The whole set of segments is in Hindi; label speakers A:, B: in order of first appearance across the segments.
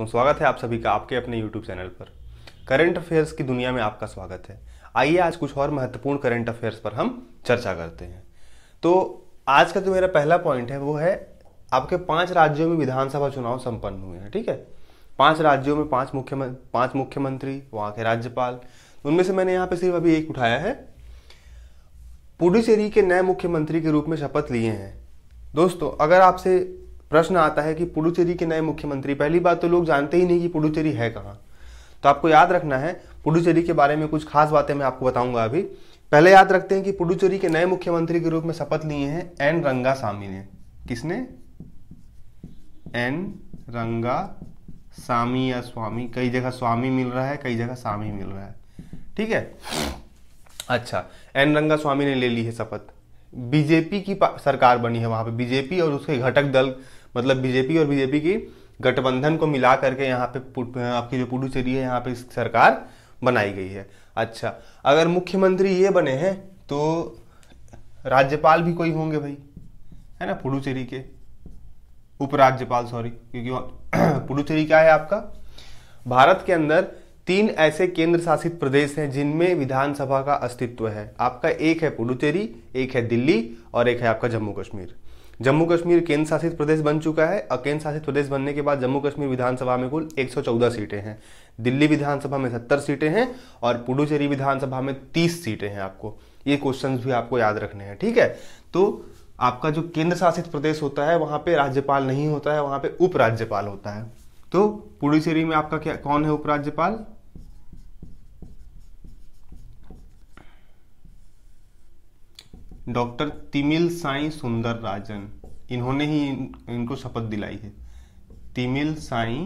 A: दोस्तों स्वागत है आप सभी का आपके अपने YouTube चैनल पर करंट अफेयर्स की दुनिया में आपका स्वागत है आइए आज कुछ और महत्वपूर्ण करंट अफेयर्स पर हम चर्चा करते हैं तो आज का जो तो मेरा पहला पॉइंट है वो है आपके पांच राज्यों में विधानसभा चुनाव संपन्न हुए हैं ठीक है पांच राज्यों में पांच मुख्यमंत्री पांच मुख्यमंत्री वहां के राज्यपाल उनमें से मैंने यहाँ पे सिर्फ अभी एक उठाया है पुडुचेरी के नए मुख्यमंत्री के रूप में शपथ लिए हैं दोस्तों अगर आपसे प्रश्न आता है कि पुडुचेरी के नए मुख्यमंत्री पहली बात तो लोग जानते ही नहीं कि पुडुचेरी है कहाँ तो आपको याद रखना है पुडुचेरी के बारे में कुछ खास बातें मैं आपको बताऊंगा अभी पहले याद रखते हैं कि पुडुचेरी के नए मुख्यमंत्री के रूप में शपथ लिए हैं एन रंगा सामी ने किसने एन रंगा सामी या स्वामी कई जगह स्वामी मिल रहा है कई जगह सामी मिल रहा है ठीक है अच्छा एन रंगा स्वामी ने ले ली है शपथ बीजेपी की सरकार बनी है वहां पे बीजेपी और उसके घटक दल मतलब बीजेपी और बीजेपी की गठबंधन को मिला करके यहाँ पे आपकी जो पुडुचेरी है यहाँ पे सरकार बनाई गई है अच्छा अगर मुख्यमंत्री ये बने हैं तो राज्यपाल भी कोई होंगे भाई है ना पुडुचेरी के उपराज्यपाल सॉरी क्योंकि पुडुचेरी क्या है आपका भारत के अंदर तीन ऐसे केंद्र शासित प्रदेश हैं जिनमें विधानसभा का अस्तित्व है आपका एक है पुडुचेरी एक है दिल्ली और एक है आपका जम्मू कश्मीर जम्मू कश्मीर केंद्र शासित प्रदेश बन चुका है और केंद्र शासित प्रदेश बनने के बाद जम्मू कश्मीर विधानसभा में कुल 114 सीटें हैं दिल्ली विधानसभा में 70 सीटें हैं और पुडुचेरी विधानसभा में 30 सीटें हैं आपको ये क्वेश्चन भी आपको याद रखने हैं ठीक है तो आपका जो केंद्र शासित प्रदेश होता है वहां पर राज्यपाल नहीं होता है वहां पर उपराज्यपाल होता है तो पुडुचेरी में आपका क्या कौन है उपराज्यपाल डॉक्टर तिमिल साई सुंदर राजन इन्होंने ही इन, इनको शपथ दिलाई है तिमिल साई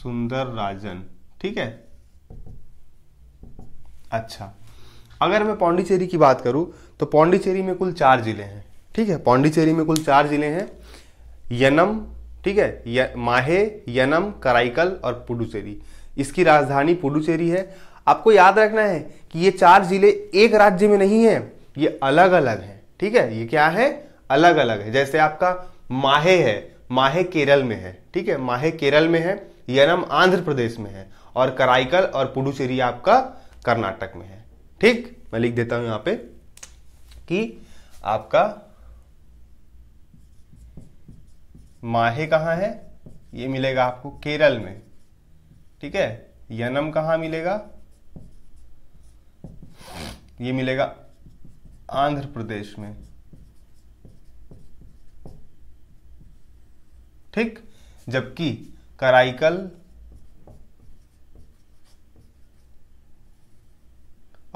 A: सुंदर राजन ठीक है अच्छा अगर मैं पौंडीचेरी की बात करूं तो पौंडीचेरी में कुल चार जिले हैं ठीक है पौंडीचेरी में कुल चार जिले हैं यनम ठीक है माहे यनम कराइकल और पुडुचेरी इसकी राजधानी पुडुचेरी है आपको याद रखना है कि ये चार जिले एक राज्य में नहीं है ये अलग अलग हैं ठीक है ये क्या है अलग अलग है जैसे आपका माहे है माहे केरल में है ठीक है माहे केरल में है यनम आंध्र प्रदेश में है और कराईकल और पुडुचेरी आपका कर्नाटक में है ठीक मैं लिख देता हूं यहां पे कि आपका माहे कहा है ये मिलेगा आपको केरल में ठीक है यनम कहा मिलेगा ये मिलेगा आंध्र प्रदेश में ठीक जबकि कराईकल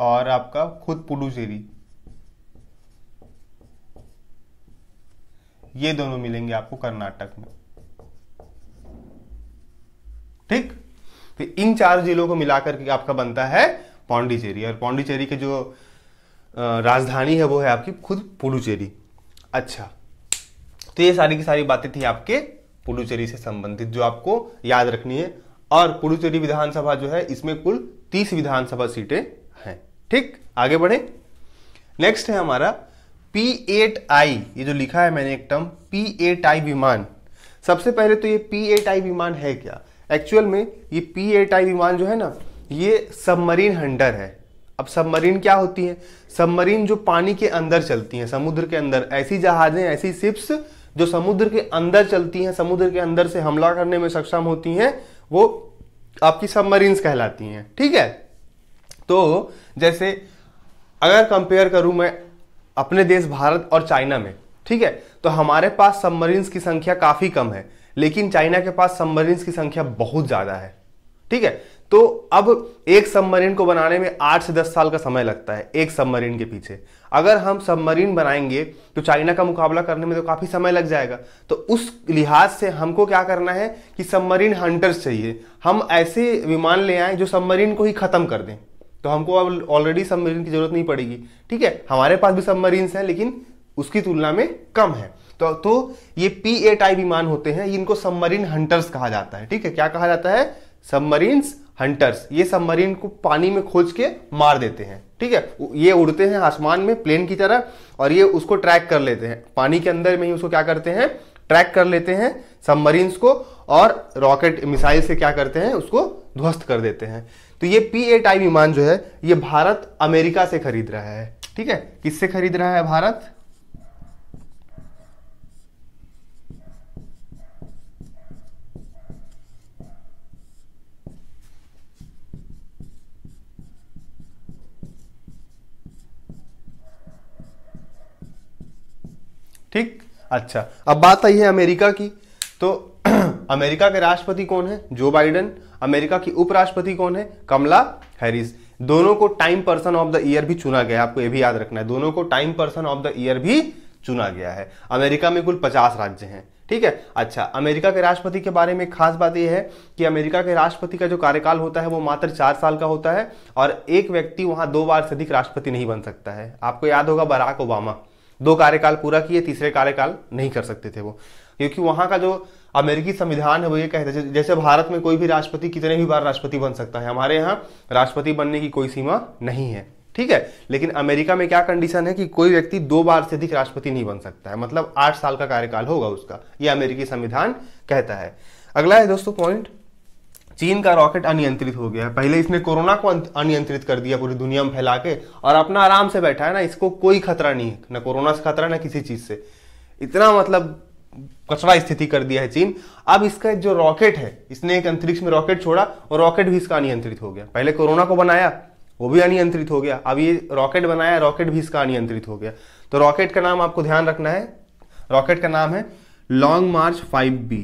A: और आपका खुद पुडुचेरी ये दोनों मिलेंगे आपको कर्नाटक में ठीक तो इन चार जिलों को मिलाकर के आपका बनता है पौंडीचेरी और पौंडीचेरी के जो राजधानी है वो है आपकी खुद पुडुचेरी अच्छा तो ये सारी की सारी बातें थी आपके पुडुचेरी से संबंधित जो आपको याद रखनी है और पुडुचेरी विधानसभा जो है इसमें कुल तीस विधानसभा सीटें हैं ठीक आगे बढ़े नेक्स्ट है हमारा पी एट आई ये जो लिखा है मैंने एक टर्म पी एट आई विमान सबसे पहले तो ये पी एट आई विमान है क्या एक्चुअल में ये पी एट आई विमान जो है ना ये सबमरीन हंटर है अब सबमरीन क्या होती है सबमरीन जो पानी के अंदर चलती हैं समुद्र के अंदर ऐसी जहाजें ऐसी शिप्स जो समुद्र के अंदर चलती हैं समुद्र के अंदर से हमला करने में सक्षम होती हैं वो आपकी सबमरीन कहलाती हैं ठीक है तो जैसे अगर कंपेयर करूं मैं अपने देश भारत और चाइना में ठीक है तो हमारे पास सबमरीन्स की संख्या काफ़ी कम है लेकिन चाइना के पास सबमरीन्स की संख्या बहुत ज़्यादा है ठीक है तो अब एक सबमरीन को बनाने में आठ से दस साल का समय लगता है एक सबमरीन के पीछे अगर हम सबमरीन बनाएंगे तो चाइना का मुकाबला करने में तो काफ़ी समय लग जाएगा तो उस लिहाज से हमको क्या करना है कि सबमरीन हंटर्स चाहिए हम ऐसे विमान ले आए जो सबमरीन को ही ख़त्म कर दें तो हमको अब ऑलरेडी सबमरीन की ज़रूरत नहीं पड़ेगी ठीक है हमारे पास भी सबमरीन हैं लेकिन उसकी तुलना में कम है तो तो ये पी ए टाइप विमान होते हैं इनको सबमरीन हंटर्स कहा जाता है ठीक है क्या कहा जाता है सबमरीन्स हंटर्स ये सबमरीन को पानी में खोज के मार देते हैं ठीक है ये उड़ते हैं आसमान में प्लेन की तरह और ये उसको ट्रैक कर लेते हैं पानी के अंदर में ही उसको क्या करते हैं ट्रैक कर लेते हैं सबमरीन को और रॉकेट मिसाइल से क्या करते हैं उसको ध्वस्त कर देते हैं तो ये पी ए टाइम विमान जो है ये भारत अमेरिका से खरीद रहा है ठीक है किससे खरीद रहा है भारत ठीक अच्छा अब बात आई है अमेरिका की तो अमेरिका के राष्ट्रपति कौन है जो बाइडन अमेरिका की उपराष्ट्रपति कौन है कमला हैरिस दोनों को Time person of the year भी चुना गया है आपको यह भी याद रखना है दोनों को Time person of the year भी चुना गया है अमेरिका में कुल पचास राज्य हैं ठीक है अच्छा अमेरिका के राष्ट्रपति के बारे में खास बात यह है कि अमेरिका के राष्ट्रपति का जो कार्यकाल होता है वो मात्र चार साल का होता है और एक व्यक्ति वहां दो बार से अधिक राष्ट्रपति नहीं बन सकता है आपको याद होगा बराक ओबामा दो कार्यकाल पूरा किए तीसरे कार्यकाल नहीं कर सकते थे वो क्योंकि वहां का जो अमेरिकी संविधान है वो ये कहता है जैसे भारत में कोई भी राष्ट्रपति कितने भी बार राष्ट्रपति बन सकता है हमारे यहाँ राष्ट्रपति बनने की कोई सीमा नहीं है ठीक है लेकिन अमेरिका में क्या कंडीशन है कि कोई व्यक्ति दो बार से अधिक राष्ट्रपति नहीं बन सकता है मतलब आठ साल का कार्यकाल होगा उसका यह अमेरिकी संविधान कहता है अगला है दोस्तों पॉइंट चीन का रॉकेट अनियंत्रित हो गया है पहले इसने कोरोना को अनियंत्रित कर दिया पूरी दुनिया में फैला के और अपना आराम से बैठा है ना इसको कोई खतरा नहीं है ना कोरोना से खतरा ना किसी चीज़ से इतना मतलब कचरा स्थिति कर दिया है चीन अब इसका जो रॉकेट है इसने एक अंतरिक्ष में रॉकेट छोड़ा और रॉकेट भी इसका अनियंत्रित हो गया पहले कोरोना को बनाया वो भी अनियंत्रित हो गया अब ये रॉकेट बनाया रॉकेट भी इसका अनियंत्रित हो गया तो रॉकेट का नाम आपको ध्यान रखना है रॉकेट का नाम है लॉन्ग मार्च फाइव बी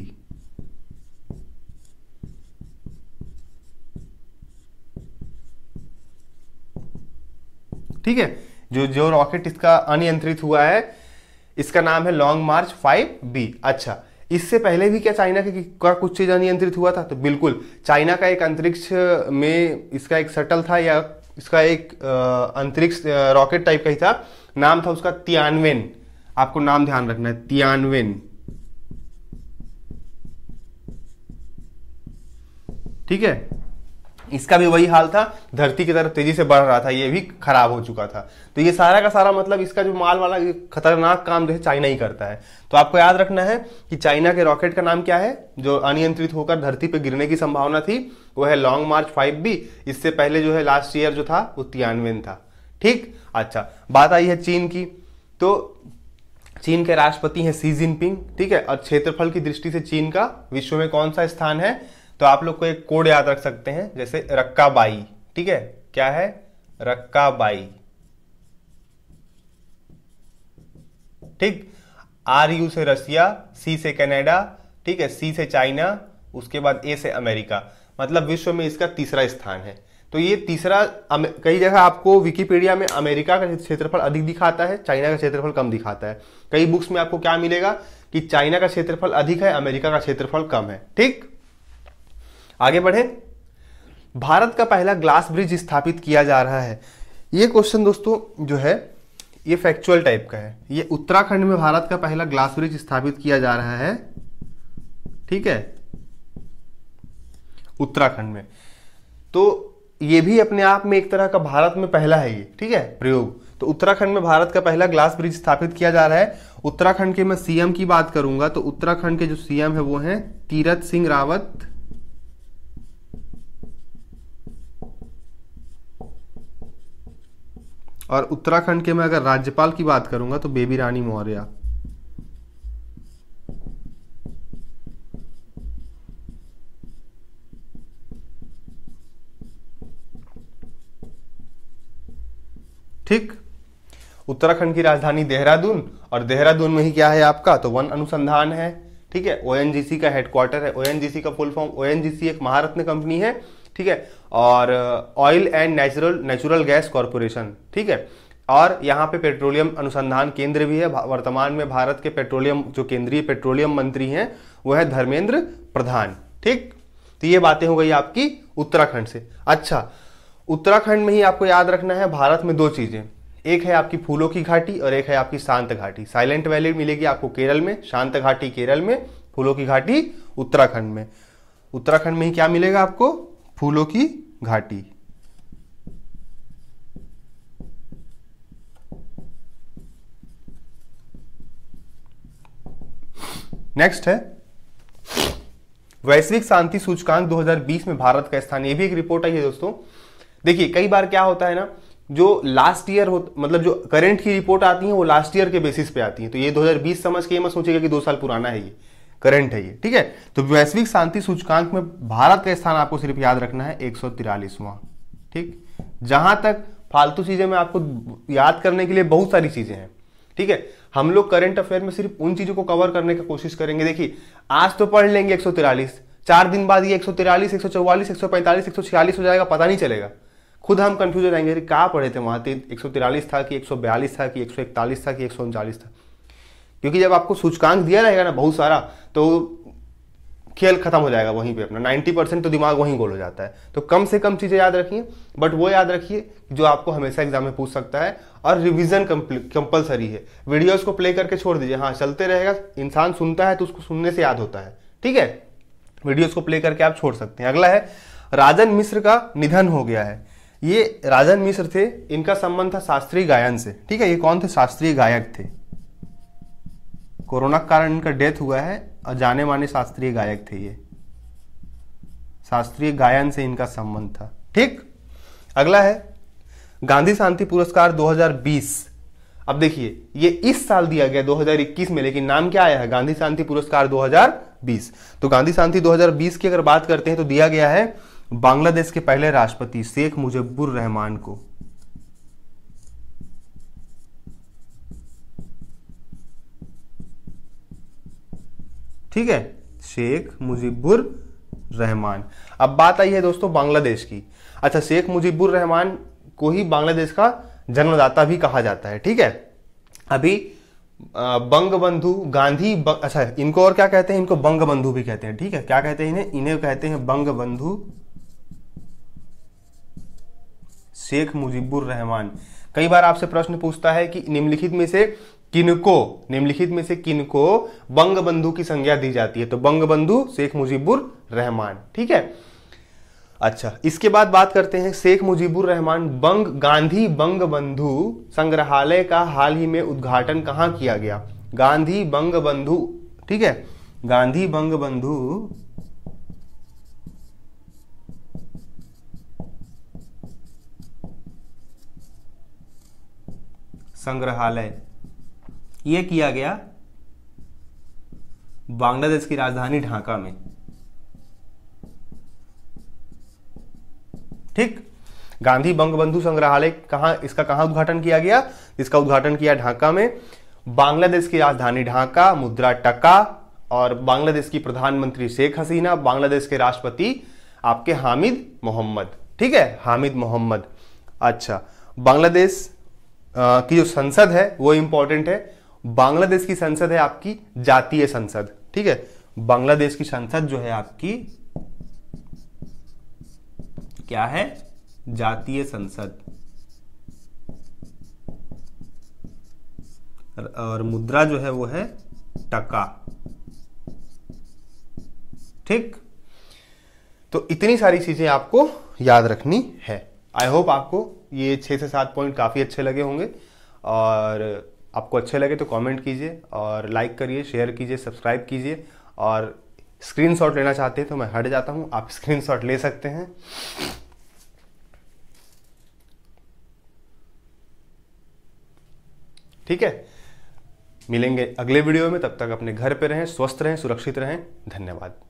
A: ठीक है जो जो रॉकेट इसका अनियंत्रित हुआ है इसका नाम है लॉन्ग मार्च फाइव बी अच्छा इससे पहले भी क्या चाइना का कुछ चीज अनियंत्रित हुआ था तो बिल्कुल चाइना का एक अंतरिक्ष में इसका एक शटल था या इसका एक अंतरिक्ष रॉकेट टाइप का ही था नाम था उसका तियानवेन आपको नाम ध्यान रखना है तियानवेन ठीक है इसका भी वही हाल था धरती की तरफ तेजी से बढ़ रहा था ये भी खराब हो चुका था तो ये सारा का सारा मतलब इसका जो माल वाला खतरनाक काम जो है चाइना ही करता है तो आपको याद रखना है कि चाइना के रॉकेट का नाम क्या है जो अनियंत्रित होकर धरती पर गिरने की संभावना थी वो है लॉन्ग मार्च फाइव भी इससे पहले जो है लास्ट ईयर जो था वो तियानवेन था ठीक अच्छा बात आई है चीन की तो चीन के राष्ट्रपति हैं सी जिनपिंग ठीक है और क्षेत्रफल की दृष्टि से चीन का विश्व में कौन सा स्थान है तो आप लोग को एक कोड याद रख सकते हैं जैसे रक्का बाई ठीक है क्या है रक्का बाई ठीक आर यू से रसिया सी से कनाडा ठीक है सी से चाइना उसके बाद ए से अमेरिका मतलब विश्व में इसका तीसरा स्थान है तो ये तीसरा कई जगह आपको विकीपीडिया में अमेरिका का क्षेत्रफल अधिक दिखाता है चाइना का क्षेत्रफल कम दिखाता है कई बुक्स में आपको क्या मिलेगा कि चाइना का क्षेत्रफल अधिक है अमेरिका का क्षेत्रफल कम है ठीक आगे बढ़े भारत का पहला ग्लास ब्रिज स्थापित किया जा रहा है ये क्वेश्चन दोस्तों जो है ये फैक्चुअल टाइप का है ये उत्तराखंड में भारत का पहला ग्लास ब्रिज स्थापित किया जा रहा है ठीक है उत्तराखंड में तो ये भी अपने आप में एक तरह का भारत में पहला है ये ठीक है प्रयोग तो उत्तराखंड में भारत का पहला ग्लास ब्रिज स्थापित किया जा रहा है उत्तराखंड के मैं सीएम की बात करूंगा तो उत्तराखंड के जो सीएम है वो है तीरथ सिंह रावत और उत्तराखंड के मैं अगर राज्यपाल की बात करूंगा तो बेबी रानी मौर्य ठीक उत्तराखंड की राजधानी देहरादून और देहरादून में ही क्या है आपका तो वन अनुसंधान है ठीक है ओएनजीसी का हेडक्वार्टर है ओएनजीसी का फुल फॉर्म ओएनजीसी एक महारत्न कंपनी है ठीक है और oil and natural natural gas corporation ठीक है और यहाँ पे पेट्रोलियम अनुसंधान केंद्र भी है वर्तमान में भारत के पेट्रोलियम जो केंद्रीय पेट्रोलियम मंत्री हैं वो है धर्मेंद्र प्रधान ठीक तो ये बातें हो गई आपकी उत्तराखंड से अच्छा उत्तराखंड में ही आपको याद रखना है भारत में दो चीज़ें एक है आपकी फूलों की घाटी और एक है आपकी शांत घाटी साइलेंट वैली मिलेगी आपको केरल में शांत घाटी केरल में फूलों की घाटी उत्तराखंड में उत्तराखंड में ही क्या मिलेगा आपको फूलों की घाटी नेक्स्ट है वैश्विक शांति सूचकांक 2020 में भारत का स्थान ये भी एक रिपोर्ट आई है दोस्तों देखिए कई बार क्या होता है ना जो लास्ट ईयर हो मतलब जो करंट की रिपोर्ट आती है वो लास्ट ईयर के बेसिस पे आती है तो ये 2020 समझ के ये मत सोचिएगा कि दो साल पुराना है ये करंट है ये ठीक है तो वैश्विक शांति सूचकांक में भारत का स्थान आपको सिर्फ याद रखना है एक ठीक जहां तक फालतू चीजें में आपको याद करने के लिए बहुत सारी चीजें हैं ठीक है हम लोग करंट अफेयर में सिर्फ उन चीजों को कवर करने की कोशिश करेंगे देखिए आज तो पढ़ लेंगे एक चार दिन बाद ये एक सौ तिरालीस एक सौ चौवालीस एक सौ पैंतालीस एक सौ छियालीस हो जाएगा पता नहीं चलेगा खुद हम कंफ्यूज हो जाएंगे कहा पढ़े थे वहां एक सौ तिरालीस था कि एक सौ बयालीस था कि एक सौ इकतालीस था कि एक सौ उनचालीस था क्योंकि जब आपको सूचकांक दिया रहेगा ना बहुत सारा तो खेल खत्म हो जाएगा वहीं पे अपना 90 परसेंट तो दिमाग वहीं गोल हो जाता है तो कम से कम चीज़ें याद रखिए बट वो याद रखिए जो आपको हमेशा एग्जाम में पूछ सकता है और रिविजन कंपलसरी है वीडियोज को प्ले करके छोड़ दीजिए हाँ चलते रहेगा इंसान सुनता है तो उसको सुनने से याद होता है ठीक है वीडियोज को प्ले करके आप छोड़ सकते हैं अगला है राजन मिश्र का निधन हो गया है ये राजन मिश्र थे इनका संबंध था शास्त्रीय गायन से ठीक है ये कौन थे शास्त्रीय गायक थे कोरोना के कारण इनका डेथ हुआ है और जाने माने शास्त्रीय गायक थे ये शास्त्रीय गायन से इनका संबंध था ठीक अगला है गांधी शांति पुरस्कार 2020 अब देखिए ये इस साल दिया गया 2021 में लेकिन नाम क्या आया है गांधी शांति पुरस्कार 2020 तो गांधी शांति 2020 की अगर बात करते हैं तो दिया गया है बांग्लादेश के पहले राष्ट्रपति शेख मुजब्बुर रहमान को ठीक है शेख मुजीबुर रहमान अब बात आई है दोस्तों बांग्लादेश की अच्छा शेख मुजीबुर रहमान को ही बांग्लादेश का जन्मदाता भी कहा जाता है ठीक है अभी बंगबंधु गांधी बंग, अच्छा इनको और क्या कहते हैं इनको बंगबंधु भी कहते हैं ठीक है क्या कहते हैं इन्हें इन्हें कहते हैं बंगबंधु शेख मुजीबुर रहमान कई बार आपसे प्रश्न पूछता है कि निम्नलिखित में से किनको निम्नलिखित में से किनको बंगबंधु की संज्ञा दी जाती है तो बंगबंधु शेख मुजीबुर रहमान ठीक है अच्छा इसके बाद बात करते हैं शेख मुजीबुर रहमान बंग गांधी बंगबंधु संग्रहालय का हाल ही में उद्घाटन कहां किया गया गांधी बंगबंधु ठीक है गांधी बंगबंधु संग्रहालय यह किया गया बांग्लादेश की राजधानी ढाका में ठीक गांधी बंगबंधु संग्रहालय कहा इसका कहां उद्घाटन किया गया इसका उद्घाटन किया ढाका में बांग्लादेश की राजधानी ढाका मुद्रा टका और बांग्लादेश की प्रधानमंत्री शेख हसीना बांग्लादेश के राष्ट्रपति आपके हामिद मोहम्मद ठीक है हामिद मोहम्मद अच्छा बांग्लादेश की जो संसद है वो इंपॉर्टेंट है बांग्लादेश की संसद है आपकी जातीय संसद ठीक है बांग्लादेश की संसद जो है आपकी क्या है जातीय संसद और मुद्रा जो है वो है टका ठीक तो इतनी सारी चीजें आपको याद रखनी है आई होप आपको ये छह से सात पॉइंट काफ़ी अच्छे लगे होंगे और आपको अच्छे लगे तो कमेंट कीजिए और लाइक करिए शेयर कीजिए सब्सक्राइब कीजिए और स्क्रीनशॉट लेना चाहते हैं तो मैं हट जाता हूँ आप स्क्रीनशॉट ले सकते हैं ठीक है मिलेंगे अगले वीडियो में तब तक अपने घर पे रहें स्वस्थ रहें सुरक्षित रहें धन्यवाद